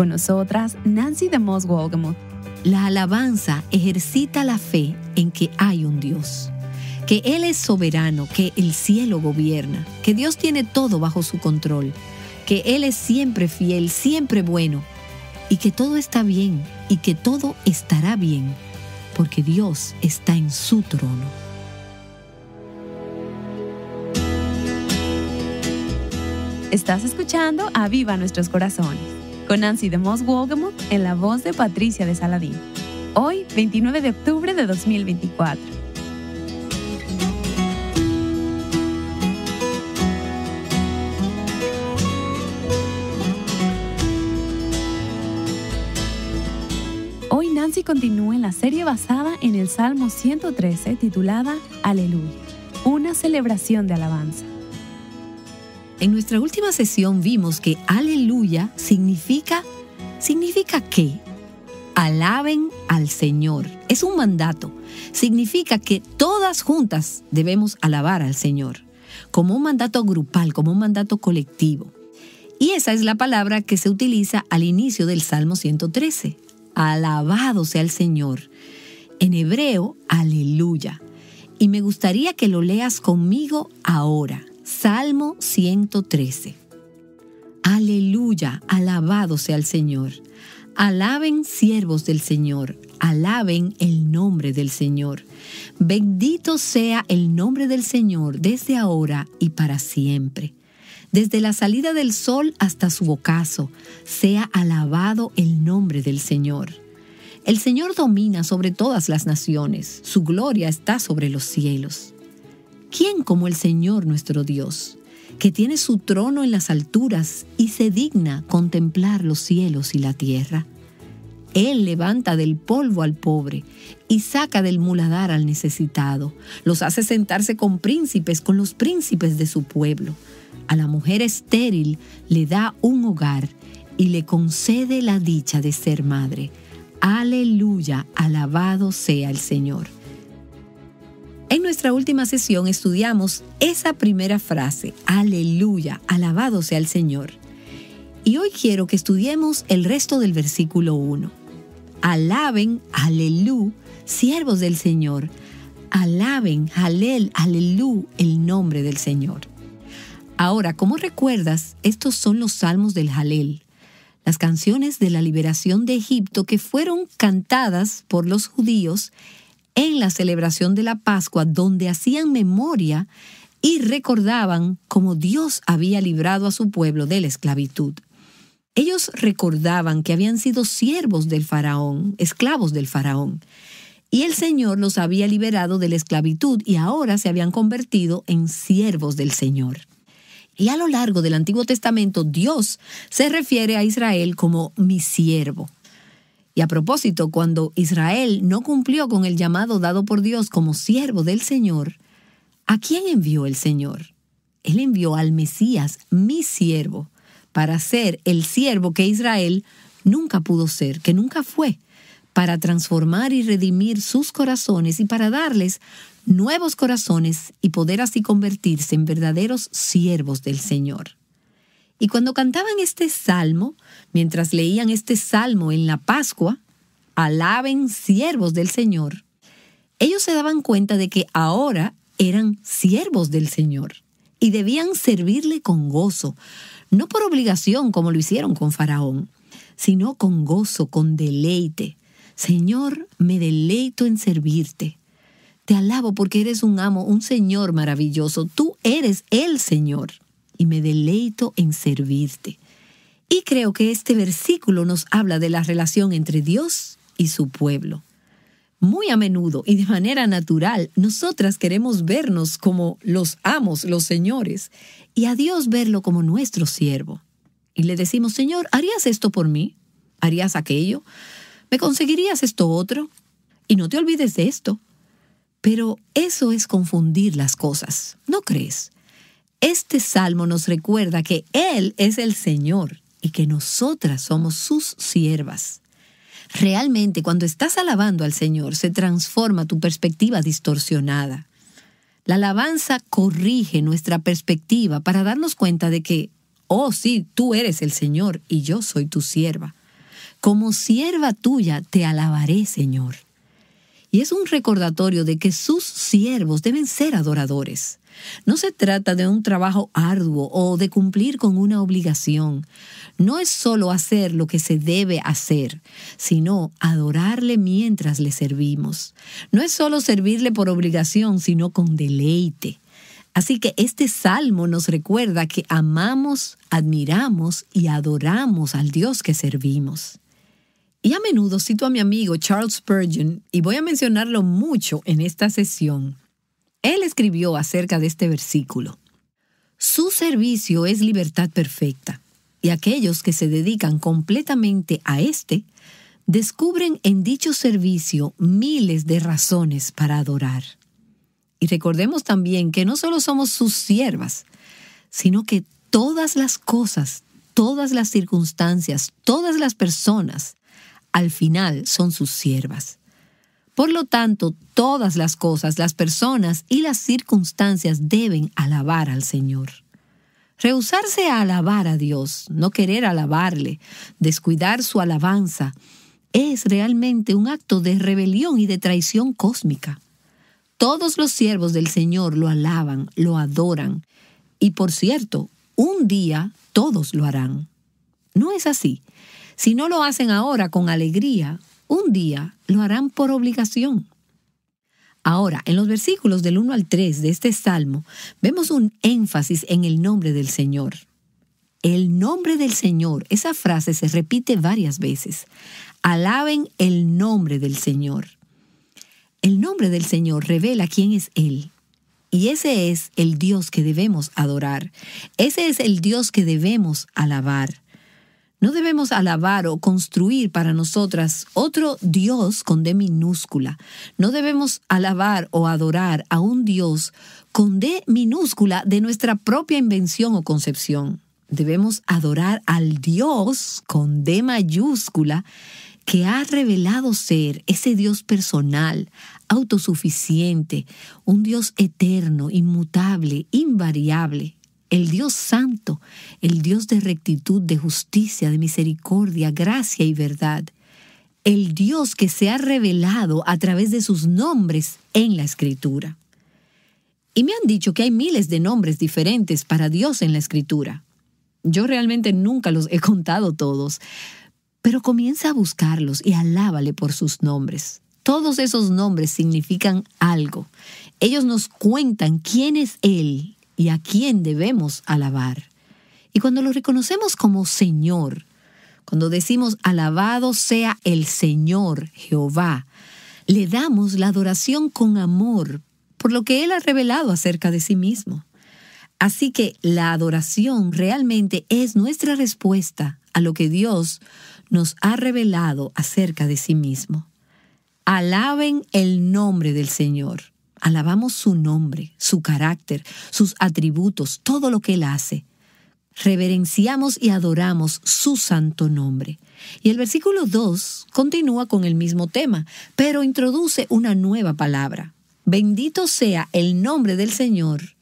con nosotras Nancy de Moss La alabanza ejercita la fe en que hay un Dios, que Él es soberano, que el cielo gobierna, que Dios tiene todo bajo su control, que Él es siempre fiel, siempre bueno, y que todo está bien y que todo estará bien, porque Dios está en su trono. Estás escuchando Aviva Nuestros Corazones con Nancy de Moss en la voz de Patricia de Saladín. Hoy, 29 de octubre de 2024. Hoy Nancy continúa en la serie basada en el Salmo 113 titulada Aleluya, una celebración de alabanza. En nuestra última sesión vimos que aleluya significa, significa que alaben al Señor. Es un mandato. Significa que todas juntas debemos alabar al Señor, como un mandato grupal, como un mandato colectivo. Y esa es la palabra que se utiliza al inicio del Salmo 113. Alabado sea el Señor. En hebreo, aleluya. Y me gustaría que lo leas conmigo ahora. Salmo 113. Aleluya, alabado sea el Señor. Alaben siervos del Señor, alaben el nombre del Señor. Bendito sea el nombre del Señor desde ahora y para siempre. Desde la salida del sol hasta su bocazo, sea alabado el nombre del Señor. El Señor domina sobre todas las naciones, su gloria está sobre los cielos. ¿Quién como el Señor nuestro Dios, que tiene su trono en las alturas y se digna contemplar los cielos y la tierra? Él levanta del polvo al pobre y saca del muladar al necesitado. Los hace sentarse con príncipes, con los príncipes de su pueblo. A la mujer estéril le da un hogar y le concede la dicha de ser madre. Aleluya, alabado sea el Señor. En nuestra última sesión estudiamos esa primera frase, aleluya, alabado sea el Señor. Y hoy quiero que estudiemos el resto del versículo 1. Alaben, Alelu, siervos del Señor. Alaben, halel, alelú, el nombre del Señor. Ahora, como recuerdas, estos son los salmos del jalel, las canciones de la liberación de Egipto que fueron cantadas por los judíos en la celebración de la Pascua donde hacían memoria y recordaban cómo Dios había librado a su pueblo de la esclavitud. Ellos recordaban que habían sido siervos del faraón, esclavos del faraón, y el Señor los había liberado de la esclavitud y ahora se habían convertido en siervos del Señor. Y a lo largo del Antiguo Testamento Dios se refiere a Israel como mi siervo. Y a propósito, cuando Israel no cumplió con el llamado dado por Dios como siervo del Señor, ¿a quién envió el Señor? Él envió al Mesías, mi siervo, para ser el siervo que Israel nunca pudo ser, que nunca fue, para transformar y redimir sus corazones y para darles nuevos corazones y poder así convertirse en verdaderos siervos del Señor. Y cuando cantaban este salmo, mientras leían este salmo en la Pascua, alaben siervos del Señor, ellos se daban cuenta de que ahora eran siervos del Señor y debían servirle con gozo, no por obligación como lo hicieron con Faraón, sino con gozo, con deleite. Señor, me deleito en servirte. Te alabo porque eres un amo, un Señor maravilloso. Tú eres el Señor y me deleito en servirte. Y creo que este versículo nos habla de la relación entre Dios y su pueblo. Muy a menudo y de manera natural, nosotras queremos vernos como los amos, los señores, y a Dios verlo como nuestro siervo. Y le decimos, Señor, ¿harías esto por mí? ¿Harías aquello? ¿Me conseguirías esto otro? Y no te olvides de esto. Pero eso es confundir las cosas, ¿no crees? Este salmo nos recuerda que Él es el Señor y que nosotras somos sus siervas. Realmente cuando estás alabando al Señor se transforma tu perspectiva distorsionada. La alabanza corrige nuestra perspectiva para darnos cuenta de que, oh sí, tú eres el Señor y yo soy tu sierva. Como sierva tuya te alabaré, Señor y es un recordatorio de que sus siervos deben ser adoradores. No se trata de un trabajo arduo o de cumplir con una obligación. No es solo hacer lo que se debe hacer, sino adorarle mientras le servimos. No es solo servirle por obligación, sino con deleite. Así que este salmo nos recuerda que amamos, admiramos y adoramos al Dios que servimos. Y a menudo cito a mi amigo Charles Spurgeon, y voy a mencionarlo mucho en esta sesión. Él escribió acerca de este versículo. Su servicio es libertad perfecta, y aquellos que se dedican completamente a este, descubren en dicho servicio miles de razones para adorar. Y recordemos también que no solo somos sus siervas, sino que todas las cosas, todas las circunstancias, todas las personas, al final son sus siervas. Por lo tanto, todas las cosas, las personas y las circunstancias deben alabar al Señor. Rehusarse a alabar a Dios, no querer alabarle, descuidar su alabanza, es realmente un acto de rebelión y de traición cósmica. Todos los siervos del Señor lo alaban, lo adoran, y por cierto, un día todos lo harán. No es así. Si no lo hacen ahora con alegría, un día lo harán por obligación. Ahora, en los versículos del 1 al 3 de este salmo, vemos un énfasis en el nombre del Señor. El nombre del Señor, esa frase se repite varias veces. Alaben el nombre del Señor. El nombre del Señor revela quién es Él. Y ese es el Dios que debemos adorar. Ese es el Dios que debemos alabar. No debemos alabar o construir para nosotras otro Dios con D minúscula. No debemos alabar o adorar a un Dios con D minúscula de nuestra propia invención o concepción. Debemos adorar al Dios con D mayúscula que ha revelado ser ese Dios personal, autosuficiente, un Dios eterno, inmutable, invariable, el Dios santo, el Dios de rectitud, de justicia, de misericordia, gracia y verdad, el Dios que se ha revelado a través de sus nombres en la escritura. Y me han dicho que hay miles de nombres diferentes para Dios en la escritura. Yo realmente nunca los he contado todos, pero comienza a buscarlos y alábale por sus nombres. Todos esos nombres significan algo. Ellos nos cuentan quién es Él y a quién debemos alabar. Y cuando lo reconocemos como Señor, cuando decimos alabado sea el Señor Jehová, le damos la adoración con amor por lo que Él ha revelado acerca de sí mismo. Así que la adoración realmente es nuestra respuesta a lo que Dios nos ha revelado acerca de sí mismo. Alaben el nombre del Señor. Alabamos su nombre, su carácter, sus atributos, todo lo que Él hace. Reverenciamos y adoramos su santo nombre. Y el versículo 2 continúa con el mismo tema, pero introduce una nueva palabra. Bendito sea el nombre del Señor.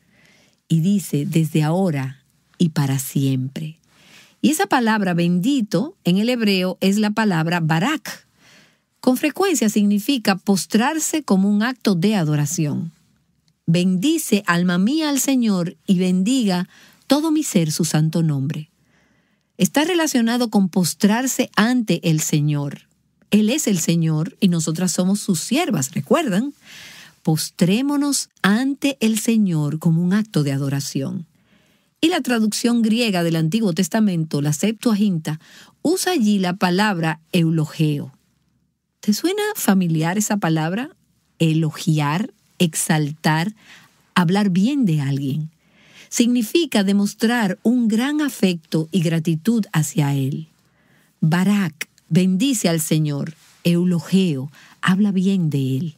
Y dice, desde ahora y para siempre. Y esa palabra bendito en el hebreo es la palabra barak, con frecuencia significa postrarse como un acto de adoración. Bendice alma mía al Señor y bendiga todo mi ser su santo nombre. Está relacionado con postrarse ante el Señor. Él es el Señor y nosotras somos sus siervas, ¿recuerdan? Postrémonos ante el Señor como un acto de adoración. Y la traducción griega del Antiguo Testamento, la Septuaginta, usa allí la palabra eulogeo ¿Te suena familiar esa palabra? Elogiar, exaltar, hablar bien de alguien. Significa demostrar un gran afecto y gratitud hacia él. Barak bendice al Señor, eulogeo, habla bien de él.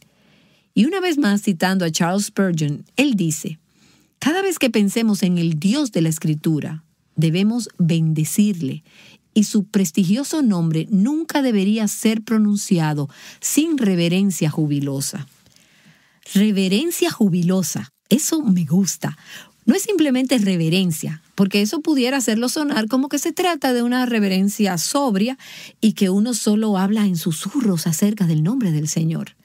Y una vez más citando a Charles Spurgeon, él dice, cada vez que pensemos en el Dios de la Escritura, debemos bendecirle y su prestigioso nombre nunca debería ser pronunciado sin reverencia jubilosa. Reverencia jubilosa, eso me gusta. No es simplemente reverencia, porque eso pudiera hacerlo sonar como que se trata de una reverencia sobria y que uno solo habla en susurros acerca del nombre del Señor.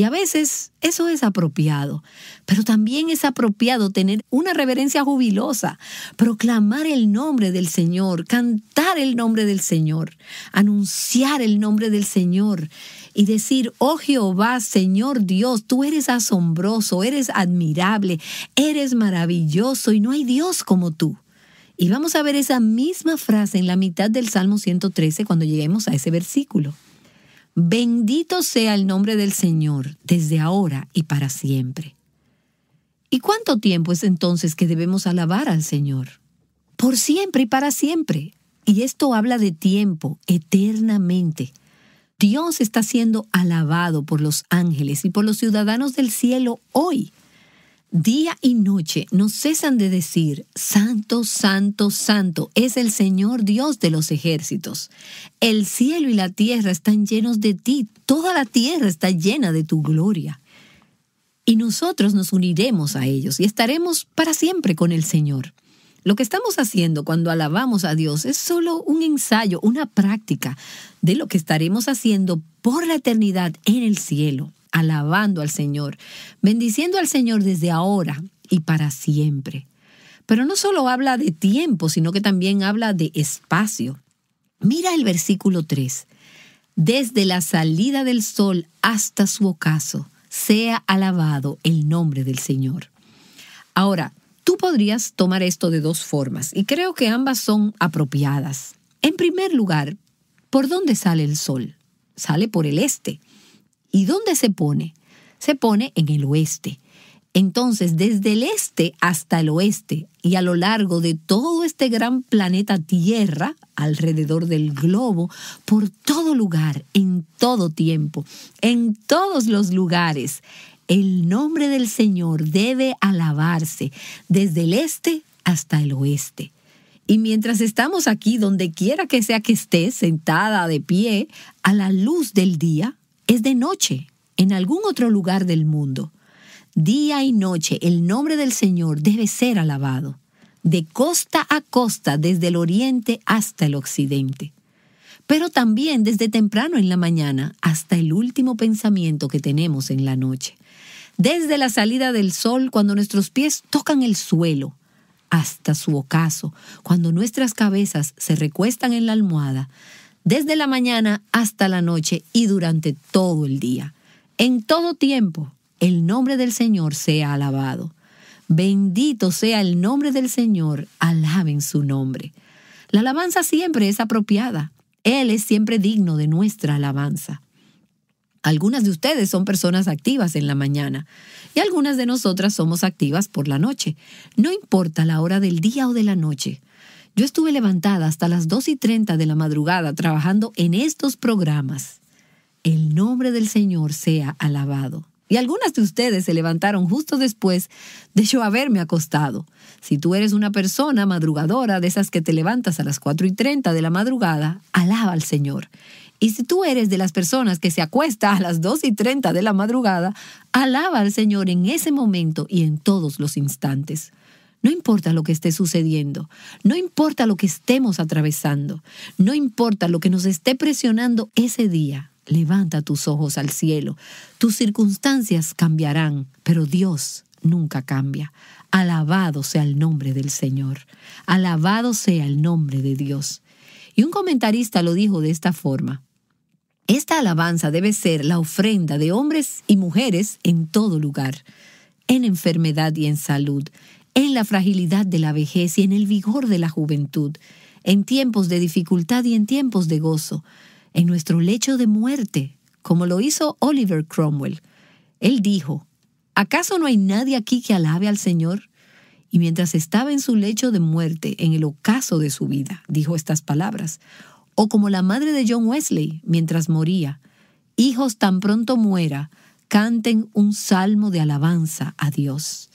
Y a veces eso es apropiado, pero también es apropiado tener una reverencia jubilosa, proclamar el nombre del Señor, cantar el nombre del Señor, anunciar el nombre del Señor y decir, oh Jehová, Señor Dios, tú eres asombroso, eres admirable, eres maravilloso y no hay Dios como tú. Y vamos a ver esa misma frase en la mitad del Salmo 113 cuando lleguemos a ese versículo. Bendito sea el nombre del Señor desde ahora y para siempre. ¿Y cuánto tiempo es entonces que debemos alabar al Señor? Por siempre y para siempre. Y esto habla de tiempo, eternamente. Dios está siendo alabado por los ángeles y por los ciudadanos del cielo hoy. Día y noche no cesan de decir, Santo, Santo, Santo es el Señor Dios de los ejércitos. El cielo y la tierra están llenos de ti, toda la tierra está llena de tu gloria. Y nosotros nos uniremos a ellos y estaremos para siempre con el Señor. Lo que estamos haciendo cuando alabamos a Dios es solo un ensayo, una práctica de lo que estaremos haciendo por la eternidad en el cielo alabando al Señor, bendiciendo al Señor desde ahora y para siempre. Pero no solo habla de tiempo, sino que también habla de espacio. Mira el versículo 3. Desde la salida del sol hasta su ocaso, sea alabado el nombre del Señor. Ahora, tú podrías tomar esto de dos formas y creo que ambas son apropiadas. En primer lugar, ¿por dónde sale el sol? Sale por el este. ¿Y dónde se pone? Se pone en el oeste. Entonces, desde el este hasta el oeste y a lo largo de todo este gran planeta Tierra, alrededor del globo, por todo lugar, en todo tiempo, en todos los lugares, el nombre del Señor debe alabarse desde el este hasta el oeste. Y mientras estamos aquí, donde quiera que sea que estés, sentada, de pie, a la luz del día, es de noche en algún otro lugar del mundo. Día y noche el nombre del Señor debe ser alabado, de costa a costa, desde el oriente hasta el occidente, pero también desde temprano en la mañana hasta el último pensamiento que tenemos en la noche, desde la salida del sol cuando nuestros pies tocan el suelo, hasta su ocaso, cuando nuestras cabezas se recuestan en la almohada, desde la mañana hasta la noche y durante todo el día. En todo tiempo, el nombre del Señor sea alabado. Bendito sea el nombre del Señor, alaben su nombre. La alabanza siempre es apropiada. Él es siempre digno de nuestra alabanza. Algunas de ustedes son personas activas en la mañana y algunas de nosotras somos activas por la noche. No importa la hora del día o de la noche, yo estuve levantada hasta las dos y treinta de la madrugada trabajando en estos programas. El nombre del Señor sea alabado. Y algunas de ustedes se levantaron justo después de yo haberme acostado. Si tú eres una persona madrugadora, de esas que te levantas a las cuatro y treinta de la madrugada, alaba al Señor. Y si tú eres de las personas que se acuesta a las dos y treinta de la madrugada, alaba al Señor en ese momento y en todos los instantes. No importa lo que esté sucediendo, no importa lo que estemos atravesando, no importa lo que nos esté presionando ese día, levanta tus ojos al cielo. Tus circunstancias cambiarán, pero Dios nunca cambia. Alabado sea el nombre del Señor. Alabado sea el nombre de Dios. Y un comentarista lo dijo de esta forma. Esta alabanza debe ser la ofrenda de hombres y mujeres en todo lugar, en enfermedad y en salud, en la fragilidad de la vejez y en el vigor de la juventud, en tiempos de dificultad y en tiempos de gozo, en nuestro lecho de muerte, como lo hizo Oliver Cromwell. Él dijo, ¿acaso no hay nadie aquí que alabe al Señor? Y mientras estaba en su lecho de muerte, en el ocaso de su vida, dijo estas palabras, o como la madre de John Wesley, mientras moría, hijos tan pronto muera, canten un salmo de alabanza a Dios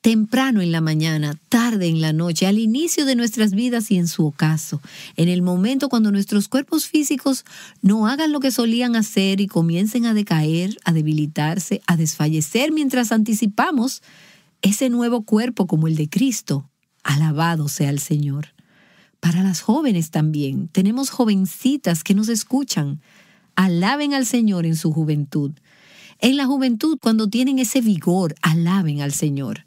temprano en la mañana, tarde en la noche, al inicio de nuestras vidas y en su ocaso, en el momento cuando nuestros cuerpos físicos no hagan lo que solían hacer y comiencen a decaer, a debilitarse, a desfallecer mientras anticipamos ese nuevo cuerpo como el de Cristo. Alabado sea el Señor. Para las jóvenes también, tenemos jovencitas que nos escuchan. Alaben al Señor en su juventud. En la juventud, cuando tienen ese vigor, alaben al Señor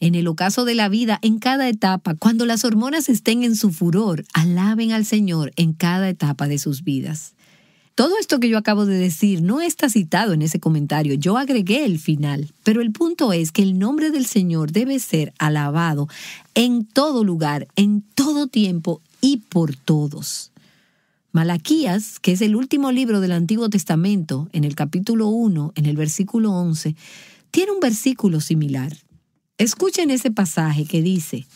en el ocaso de la vida, en cada etapa, cuando las hormonas estén en su furor, alaben al Señor en cada etapa de sus vidas. Todo esto que yo acabo de decir no está citado en ese comentario, yo agregué el final, pero el punto es que el nombre del Señor debe ser alabado en todo lugar, en todo tiempo y por todos. Malaquías, que es el último libro del Antiguo Testamento, en el capítulo 1, en el versículo 11, tiene un versículo similar. Escuchen ese pasaje que dice,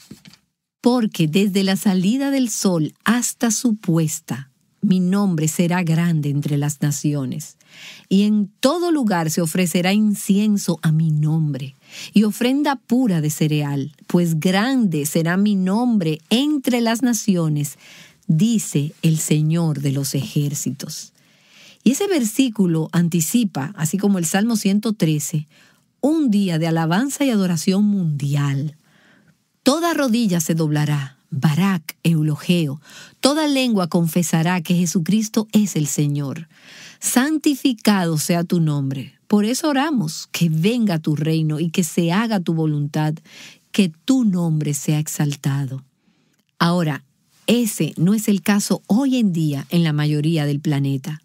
porque desde la salida del sol hasta su puesta, mi nombre será grande entre las naciones, y en todo lugar se ofrecerá incienso a mi nombre, y ofrenda pura de cereal, pues grande será mi nombre entre las naciones, dice el Señor de los ejércitos. Y ese versículo anticipa, así como el Salmo 113, un día de alabanza y adoración mundial. Toda rodilla se doblará, Barak, Eulogeo, toda lengua confesará que Jesucristo es el Señor. Santificado sea tu nombre. Por eso oramos, que venga tu reino y que se haga tu voluntad, que tu nombre sea exaltado. Ahora, ese no es el caso hoy en día en la mayoría del planeta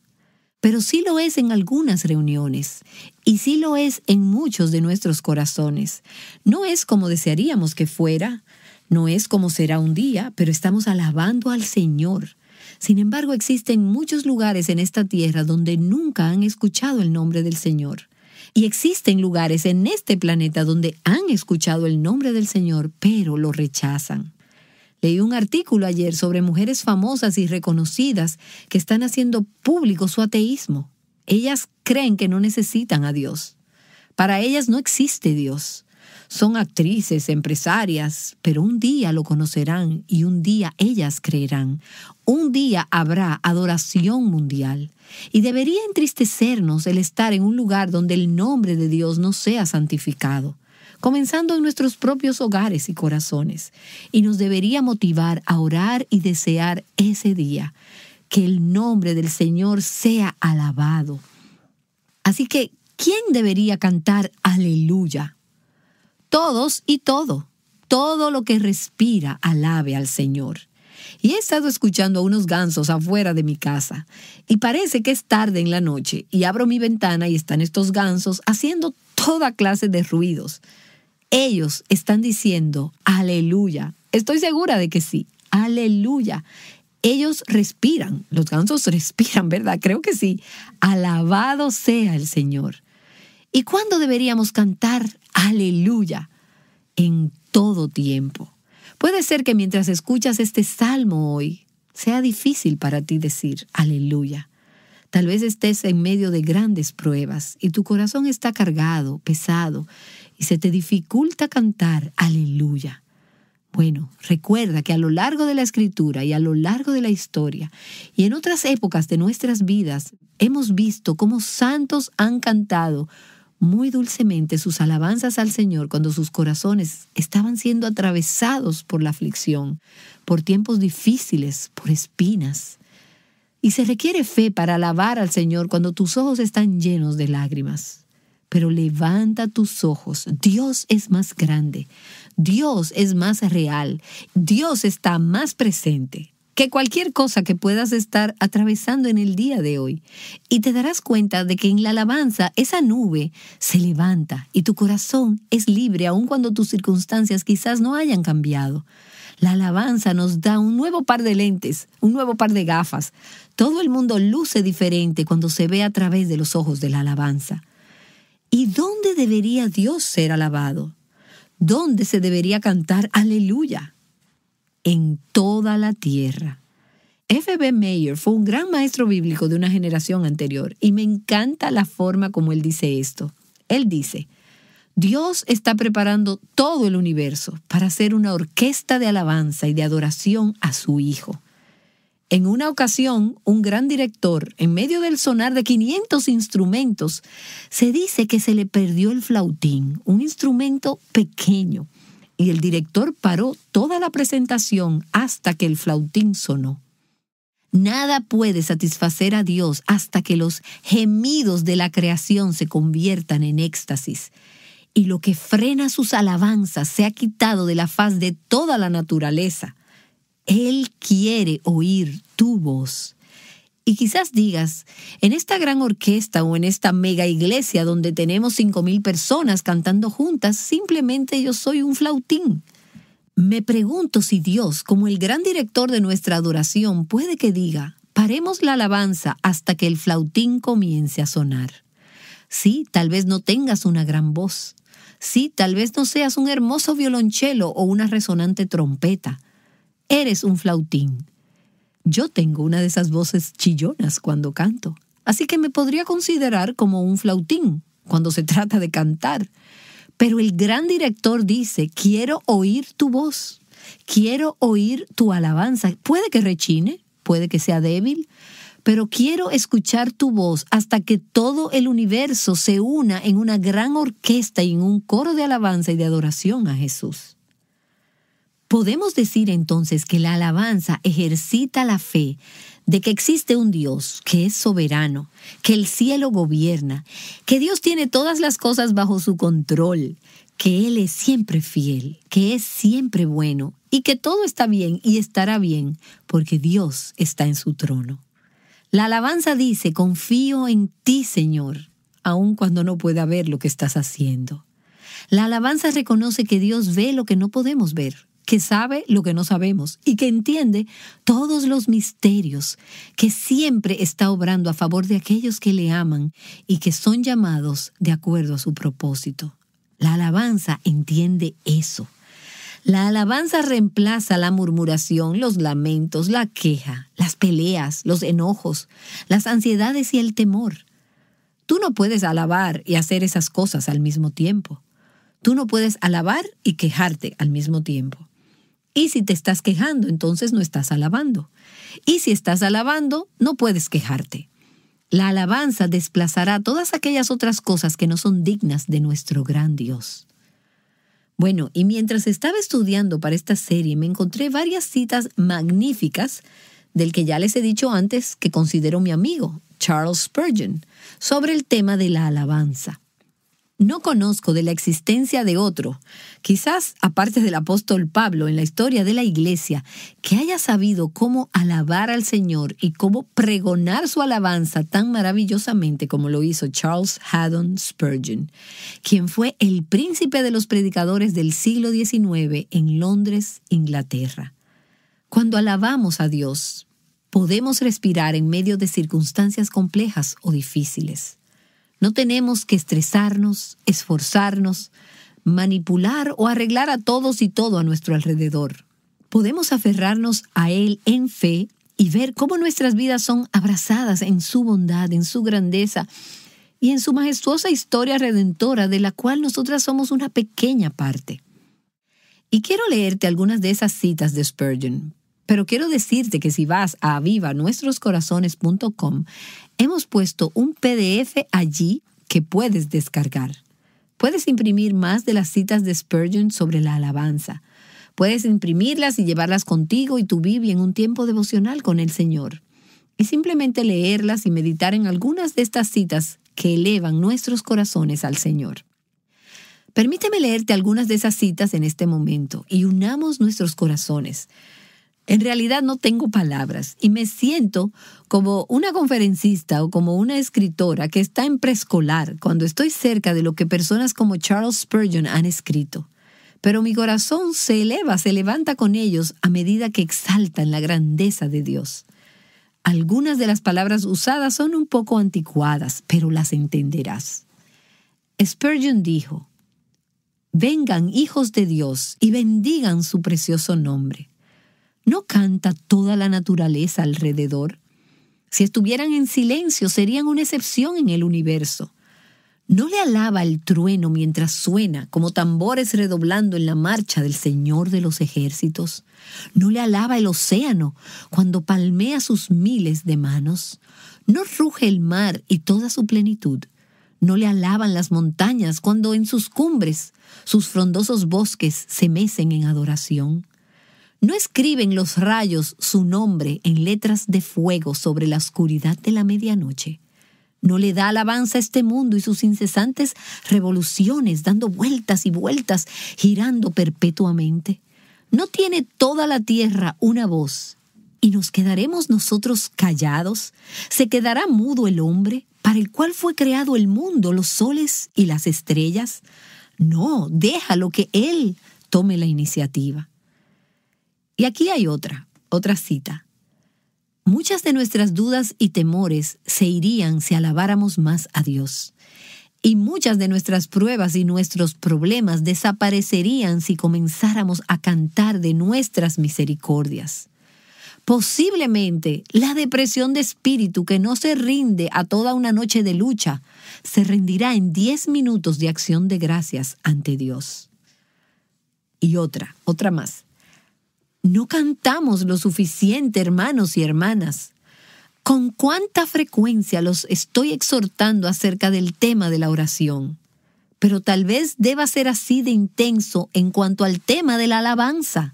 pero sí lo es en algunas reuniones y sí lo es en muchos de nuestros corazones. No es como desearíamos que fuera, no es como será un día, pero estamos alabando al Señor. Sin embargo, existen muchos lugares en esta tierra donde nunca han escuchado el nombre del Señor. Y existen lugares en este planeta donde han escuchado el nombre del Señor, pero lo rechazan. Leí un artículo ayer sobre mujeres famosas y reconocidas que están haciendo público su ateísmo. Ellas creen que no necesitan a Dios. Para ellas no existe Dios. Son actrices, empresarias, pero un día lo conocerán y un día ellas creerán. Un día habrá adoración mundial. Y debería entristecernos el estar en un lugar donde el nombre de Dios no sea santificado comenzando en nuestros propios hogares y corazones, y nos debería motivar a orar y desear ese día que el nombre del Señor sea alabado. Así que, ¿quién debería cantar aleluya? Todos y todo, todo lo que respira, alabe al Señor. Y he estado escuchando a unos gansos afuera de mi casa, y parece que es tarde en la noche, y abro mi ventana y están estos gansos haciendo toda clase de ruidos ellos están diciendo, aleluya. Estoy segura de que sí, aleluya. Ellos respiran, los gansos respiran, ¿verdad? Creo que sí. Alabado sea el Señor. ¿Y cuándo deberíamos cantar aleluya? En todo tiempo. Puede ser que mientras escuchas este salmo hoy, sea difícil para ti decir aleluya. Tal vez estés en medio de grandes pruebas y tu corazón está cargado, pesado, se te dificulta cantar aleluya. Bueno, recuerda que a lo largo de la escritura y a lo largo de la historia y en otras épocas de nuestras vidas hemos visto cómo santos han cantado muy dulcemente sus alabanzas al Señor cuando sus corazones estaban siendo atravesados por la aflicción, por tiempos difíciles, por espinas. Y se requiere fe para alabar al Señor cuando tus ojos están llenos de lágrimas pero levanta tus ojos. Dios es más grande, Dios es más real, Dios está más presente que cualquier cosa que puedas estar atravesando en el día de hoy. Y te darás cuenta de que en la alabanza esa nube se levanta y tu corazón es libre aun cuando tus circunstancias quizás no hayan cambiado. La alabanza nos da un nuevo par de lentes, un nuevo par de gafas. Todo el mundo luce diferente cuando se ve a través de los ojos de la alabanza. ¿Y dónde debería Dios ser alabado? ¿Dónde se debería cantar aleluya? En toda la tierra. F.B. Mayer fue un gran maestro bíblico de una generación anterior y me encanta la forma como él dice esto. Él dice, Dios está preparando todo el universo para hacer una orquesta de alabanza y de adoración a su Hijo. En una ocasión, un gran director, en medio del sonar de 500 instrumentos, se dice que se le perdió el flautín, un instrumento pequeño, y el director paró toda la presentación hasta que el flautín sonó. Nada puede satisfacer a Dios hasta que los gemidos de la creación se conviertan en éxtasis y lo que frena sus alabanzas se ha quitado de la faz de toda la naturaleza. Él quiere oír tu voz. Y quizás digas, en esta gran orquesta o en esta mega iglesia donde tenemos 5.000 personas cantando juntas, simplemente yo soy un flautín. Me pregunto si Dios, como el gran director de nuestra adoración, puede que diga, paremos la alabanza hasta que el flautín comience a sonar. Sí, tal vez no tengas una gran voz. Sí, tal vez no seas un hermoso violonchelo o una resonante trompeta eres un flautín. Yo tengo una de esas voces chillonas cuando canto, así que me podría considerar como un flautín cuando se trata de cantar. Pero el gran director dice, quiero oír tu voz, quiero oír tu alabanza. Puede que rechine, puede que sea débil, pero quiero escuchar tu voz hasta que todo el universo se una en una gran orquesta y en un coro de alabanza y de adoración a Jesús. Podemos decir entonces que la alabanza ejercita la fe de que existe un Dios que es soberano, que el cielo gobierna, que Dios tiene todas las cosas bajo su control, que Él es siempre fiel, que es siempre bueno y que todo está bien y estará bien porque Dios está en su trono. La alabanza dice, confío en ti, Señor, aun cuando no pueda ver lo que estás haciendo. La alabanza reconoce que Dios ve lo que no podemos ver, que sabe lo que no sabemos y que entiende todos los misterios, que siempre está obrando a favor de aquellos que le aman y que son llamados de acuerdo a su propósito. La alabanza entiende eso. La alabanza reemplaza la murmuración, los lamentos, la queja, las peleas, los enojos, las ansiedades y el temor. Tú no puedes alabar y hacer esas cosas al mismo tiempo. Tú no puedes alabar y quejarte al mismo tiempo. Y si te estás quejando, entonces no estás alabando. Y si estás alabando, no puedes quejarte. La alabanza desplazará todas aquellas otras cosas que no son dignas de nuestro gran Dios. Bueno, y mientras estaba estudiando para esta serie me encontré varias citas magníficas del que ya les he dicho antes que considero mi amigo, Charles Spurgeon, sobre el tema de la alabanza no conozco de la existencia de otro, quizás aparte del apóstol Pablo en la historia de la iglesia, que haya sabido cómo alabar al Señor y cómo pregonar su alabanza tan maravillosamente como lo hizo Charles Haddon Spurgeon, quien fue el príncipe de los predicadores del siglo XIX en Londres, Inglaterra. Cuando alabamos a Dios, podemos respirar en medio de circunstancias complejas o difíciles. No tenemos que estresarnos, esforzarnos, manipular o arreglar a todos y todo a nuestro alrededor. Podemos aferrarnos a Él en fe y ver cómo nuestras vidas son abrazadas en su bondad, en su grandeza y en su majestuosa historia redentora de la cual nosotras somos una pequeña parte. Y quiero leerte algunas de esas citas de Spurgeon, pero quiero decirte que si vas a avivanuestroscorazones.com hemos puesto un PDF allí que puedes descargar. Puedes imprimir más de las citas de Spurgeon sobre la alabanza. Puedes imprimirlas y llevarlas contigo y tu Biblia en un tiempo devocional con el Señor. Y simplemente leerlas y meditar en algunas de estas citas que elevan nuestros corazones al Señor. Permíteme leerte algunas de esas citas en este momento y unamos nuestros corazones. En realidad no tengo palabras y me siento como una conferencista o como una escritora que está en preescolar cuando estoy cerca de lo que personas como Charles Spurgeon han escrito. Pero mi corazón se eleva, se levanta con ellos a medida que exaltan la grandeza de Dios. Algunas de las palabras usadas son un poco anticuadas, pero las entenderás. Spurgeon dijo, Vengan hijos de Dios y bendigan su precioso nombre ¿No canta toda la naturaleza alrededor? Si estuvieran en silencio serían una excepción en el universo. ¿No le alaba el trueno mientras suena como tambores redoblando en la marcha del Señor de los ejércitos? ¿No le alaba el océano cuando palmea sus miles de manos? ¿No ruge el mar y toda su plenitud? ¿No le alaban las montañas cuando en sus cumbres sus frondosos bosques se mecen en adoración? ¿No escriben los rayos su nombre en letras de fuego sobre la oscuridad de la medianoche? ¿No le da alabanza a este mundo y sus incesantes revoluciones, dando vueltas y vueltas, girando perpetuamente? ¿No tiene toda la tierra una voz? ¿Y nos quedaremos nosotros callados? ¿Se quedará mudo el hombre, para el cual fue creado el mundo, los soles y las estrellas? No, déjalo que él tome la iniciativa. Y aquí hay otra, otra cita. Muchas de nuestras dudas y temores se irían si alabáramos más a Dios. Y muchas de nuestras pruebas y nuestros problemas desaparecerían si comenzáramos a cantar de nuestras misericordias. Posiblemente la depresión de espíritu que no se rinde a toda una noche de lucha se rendirá en diez minutos de acción de gracias ante Dios. Y otra, otra más. No cantamos lo suficiente, hermanos y hermanas. ¿Con cuánta frecuencia los estoy exhortando acerca del tema de la oración? Pero tal vez deba ser así de intenso en cuanto al tema de la alabanza.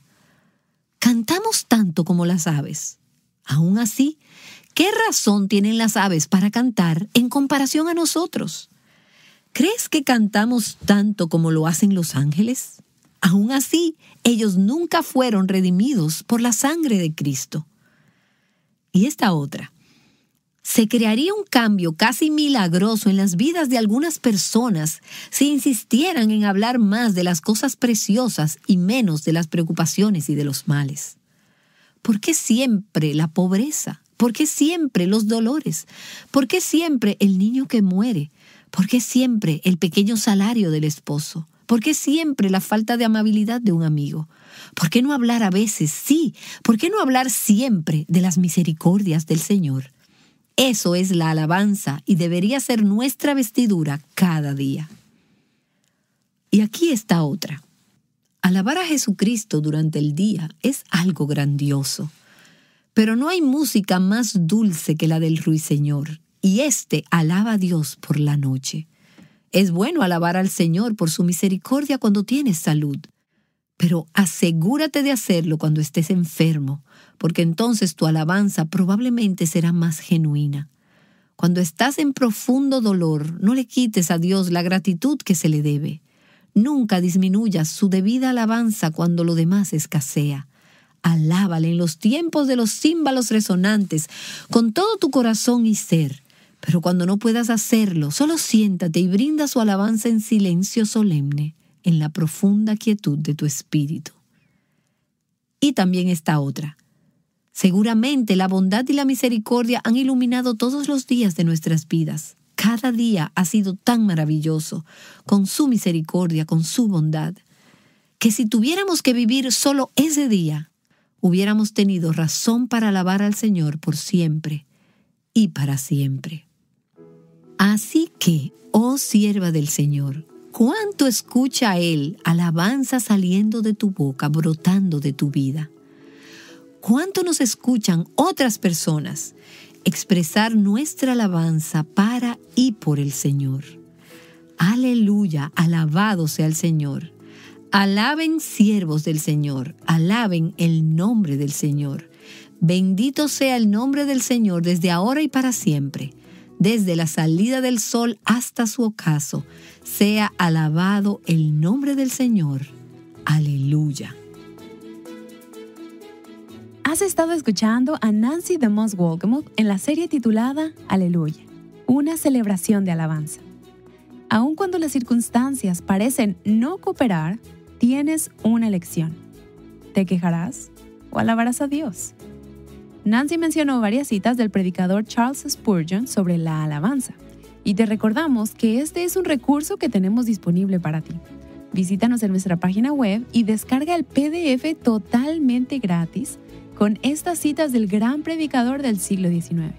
Cantamos tanto como las aves. Aún así, ¿qué razón tienen las aves para cantar en comparación a nosotros? ¿Crees que cantamos tanto como lo hacen los ángeles? Aún así, ellos nunca fueron redimidos por la sangre de Cristo. Y esta otra. Se crearía un cambio casi milagroso en las vidas de algunas personas si insistieran en hablar más de las cosas preciosas y menos de las preocupaciones y de los males. ¿Por qué siempre la pobreza? ¿Por qué siempre los dolores? ¿Por qué siempre el niño que muere? ¿Por qué siempre el pequeño salario del esposo? ¿Por qué siempre la falta de amabilidad de un amigo? ¿Por qué no hablar a veces, sí? ¿Por qué no hablar siempre de las misericordias del Señor? Eso es la alabanza y debería ser nuestra vestidura cada día. Y aquí está otra. Alabar a Jesucristo durante el día es algo grandioso. Pero no hay música más dulce que la del ruiseñor, y éste alaba a Dios por la noche. Es bueno alabar al Señor por su misericordia cuando tienes salud, pero asegúrate de hacerlo cuando estés enfermo, porque entonces tu alabanza probablemente será más genuina. Cuando estás en profundo dolor, no le quites a Dios la gratitud que se le debe. Nunca disminuyas su debida alabanza cuando lo demás escasea. Alábale en los tiempos de los címbalos resonantes, con todo tu corazón y ser pero cuando no puedas hacerlo, solo siéntate y brinda su alabanza en silencio solemne, en la profunda quietud de tu espíritu. Y también está otra. Seguramente la bondad y la misericordia han iluminado todos los días de nuestras vidas. Cada día ha sido tan maravilloso, con su misericordia, con su bondad, que si tuviéramos que vivir solo ese día, hubiéramos tenido razón para alabar al Señor por siempre y para siempre. Así que, oh sierva del Señor, cuánto escucha Él alabanza saliendo de tu boca, brotando de tu vida. Cuánto nos escuchan otras personas expresar nuestra alabanza para y por el Señor. Aleluya, alabado sea el Señor. Alaben siervos del Señor, alaben el nombre del Señor. Bendito sea el nombre del Señor desde ahora y para siempre desde la salida del sol hasta su ocaso, sea alabado el nombre del Señor. Aleluya. Has estado escuchando a Nancy de Moss en la serie titulada Aleluya, una celebración de alabanza. Aun cuando las circunstancias parecen no cooperar, tienes una elección. ¿Te quejarás o alabarás a Dios? Nancy mencionó varias citas del predicador Charles Spurgeon sobre la alabanza, y te recordamos que este es un recurso que tenemos disponible para ti. Visítanos en nuestra página web y descarga el PDF totalmente gratis con estas citas del gran predicador del siglo XIX.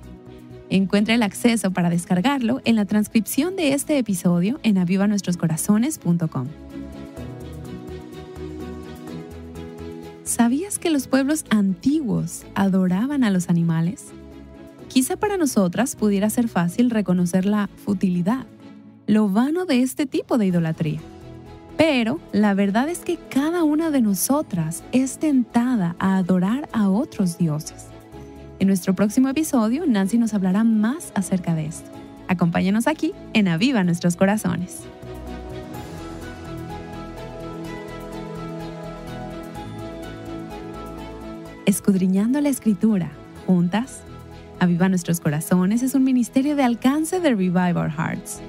Encuentra el acceso para descargarlo en la transcripción de este episodio en avivanuestroscorazones.com. ¿Sabías que los pueblos antiguos adoraban a los animales? Quizá para nosotras pudiera ser fácil reconocer la futilidad, lo vano de este tipo de idolatría. Pero la verdad es que cada una de nosotras es tentada a adorar a otros dioses. En nuestro próximo episodio, Nancy nos hablará más acerca de esto. Acompáñenos aquí en Aviva Nuestros Corazones. Escudriñando la Escritura, juntas. Aviva Nuestros Corazones es un ministerio de alcance de Revive Our Hearts.